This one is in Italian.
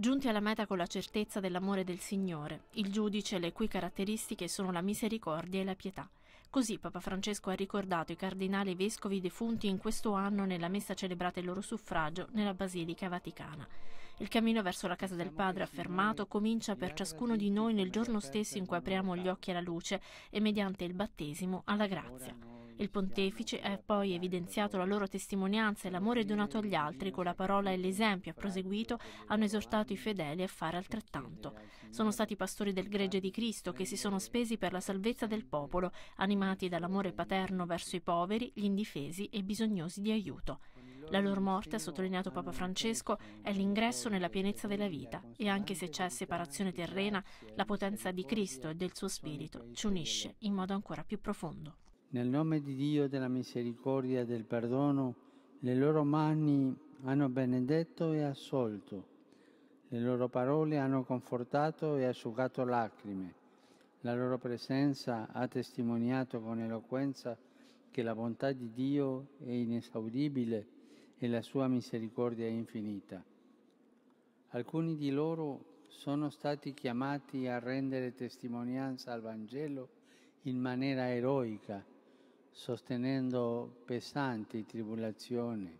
Giunti alla meta con la certezza dell'amore del Signore, il giudice le cui caratteristiche sono la misericordia e la pietà. Così Papa Francesco ha ricordato i cardinali vescovi defunti in questo anno nella messa celebrata il loro suffragio nella Basilica Vaticana. Il cammino verso la casa del Padre affermato comincia per ciascuno di noi nel giorno stesso in cui apriamo gli occhi alla luce e mediante il battesimo alla grazia. Il pontefice ha poi evidenziato la loro testimonianza e l'amore donato agli altri con la parola e l'esempio, ha proseguito, hanno esortato i fedeli a fare altrettanto. Sono stati i pastori del gregge di Cristo che si sono spesi per la salvezza del popolo, animati dall'amore paterno verso i poveri, gli indifesi e bisognosi di aiuto. La loro morte, ha sottolineato Papa Francesco, è l'ingresso nella pienezza della vita e anche se c'è separazione terrena, la potenza di Cristo e del suo Spirito ci unisce in modo ancora più profondo. Nel nome di Dio, della misericordia e del perdono, le loro mani hanno benedetto e assolto, le loro parole hanno confortato e asciugato lacrime, la loro presenza ha testimoniato con eloquenza che la bontà di Dio è inesauribile e la sua misericordia è infinita. Alcuni di loro sono stati chiamati a rendere testimonianza al Vangelo in maniera eroica sostenendo pesanti tribolazioni